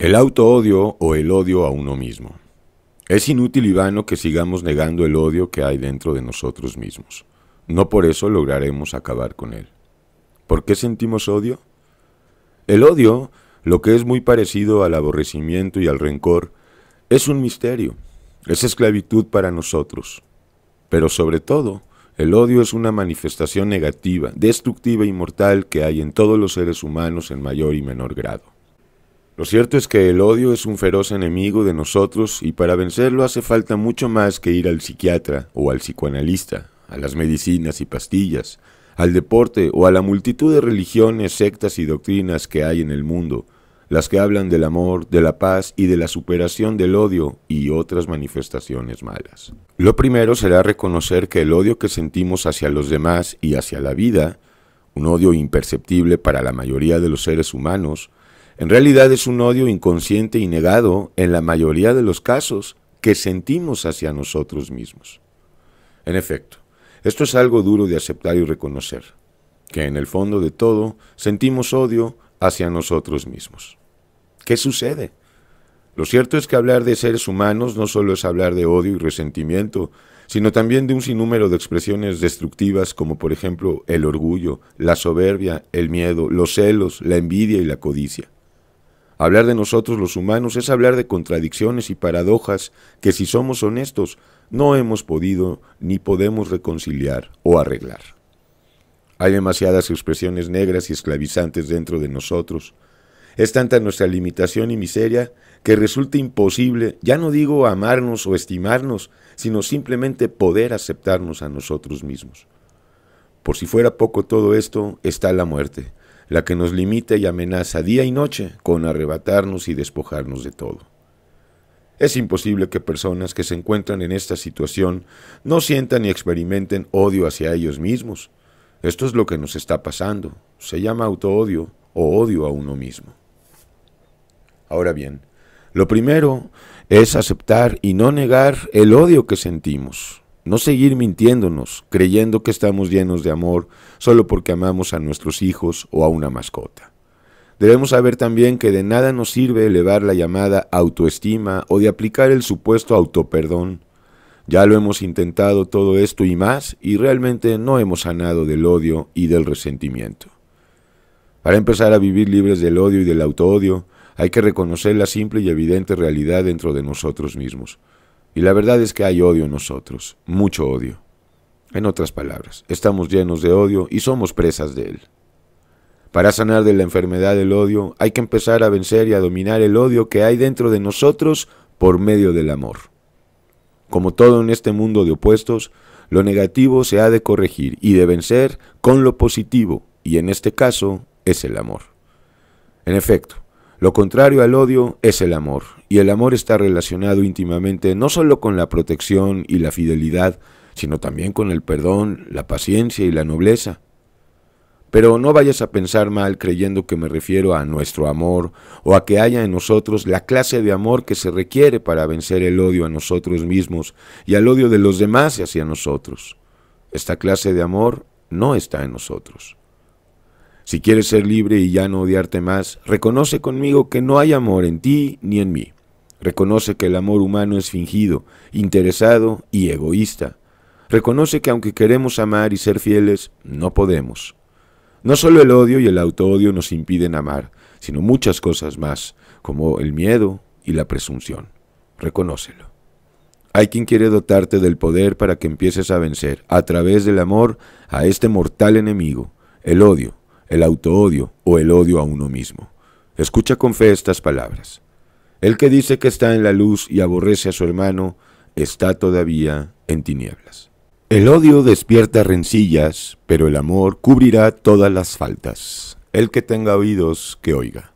El auto-odio o el odio a uno mismo. Es inútil y vano que sigamos negando el odio que hay dentro de nosotros mismos. No por eso lograremos acabar con él. ¿Por qué sentimos odio? El odio, lo que es muy parecido al aborrecimiento y al rencor, es un misterio, es esclavitud para nosotros. Pero sobre todo, el odio es una manifestación negativa, destructiva y mortal que hay en todos los seres humanos en mayor y menor grado. Lo cierto es que el odio es un feroz enemigo de nosotros y para vencerlo hace falta mucho más que ir al psiquiatra o al psicoanalista, a las medicinas y pastillas, al deporte o a la multitud de religiones, sectas y doctrinas que hay en el mundo, las que hablan del amor, de la paz y de la superación del odio y otras manifestaciones malas. Lo primero será reconocer que el odio que sentimos hacia los demás y hacia la vida, un odio imperceptible para la mayoría de los seres humanos, en realidad es un odio inconsciente y negado en la mayoría de los casos que sentimos hacia nosotros mismos. En efecto, esto es algo duro de aceptar y reconocer, que en el fondo de todo sentimos odio hacia nosotros mismos. ¿Qué sucede? Lo cierto es que hablar de seres humanos no solo es hablar de odio y resentimiento, sino también de un sinnúmero de expresiones destructivas como por ejemplo el orgullo, la soberbia, el miedo, los celos, la envidia y la codicia. Hablar de nosotros los humanos es hablar de contradicciones y paradojas que si somos honestos no hemos podido ni podemos reconciliar o arreglar. Hay demasiadas expresiones negras y esclavizantes dentro de nosotros. Es tanta nuestra limitación y miseria que resulta imposible, ya no digo amarnos o estimarnos, sino simplemente poder aceptarnos a nosotros mismos. Por si fuera poco todo esto, está la muerte la que nos limita y amenaza día y noche con arrebatarnos y despojarnos de todo. Es imposible que personas que se encuentran en esta situación no sientan y experimenten odio hacia ellos mismos. Esto es lo que nos está pasando. Se llama autoodio o odio a uno mismo. Ahora bien, lo primero es aceptar y no negar el odio que sentimos. No seguir mintiéndonos, creyendo que estamos llenos de amor solo porque amamos a nuestros hijos o a una mascota. Debemos saber también que de nada nos sirve elevar la llamada autoestima o de aplicar el supuesto autoperdón. Ya lo hemos intentado todo esto y más y realmente no hemos sanado del odio y del resentimiento. Para empezar a vivir libres del odio y del autoodio, hay que reconocer la simple y evidente realidad dentro de nosotros mismos. Y la verdad es que hay odio en nosotros, mucho odio. En otras palabras, estamos llenos de odio y somos presas de él. Para sanar de la enfermedad del odio, hay que empezar a vencer y a dominar el odio que hay dentro de nosotros por medio del amor. Como todo en este mundo de opuestos, lo negativo se ha de corregir y de vencer con lo positivo, y en este caso es el amor. En efecto, lo contrario al odio es el amor, y el amor está relacionado íntimamente no solo con la protección y la fidelidad, sino también con el perdón, la paciencia y la nobleza. Pero no vayas a pensar mal creyendo que me refiero a nuestro amor o a que haya en nosotros la clase de amor que se requiere para vencer el odio a nosotros mismos y al odio de los demás hacia nosotros. Esta clase de amor no está en nosotros. Si quieres ser libre y ya no odiarte más, reconoce conmigo que no hay amor en ti ni en mí. Reconoce que el amor humano es fingido, interesado y egoísta. Reconoce que aunque queremos amar y ser fieles, no podemos. No solo el odio y el autoodio nos impiden amar, sino muchas cosas más, como el miedo y la presunción. Reconócelo. Hay quien quiere dotarte del poder para que empieces a vencer, a través del amor, a este mortal enemigo, el odio, el autoodio o el odio a uno mismo. Escucha con fe estas palabras. El que dice que está en la luz y aborrece a su hermano, está todavía en tinieblas. El odio despierta rencillas, pero el amor cubrirá todas las faltas. El que tenga oídos, que oiga.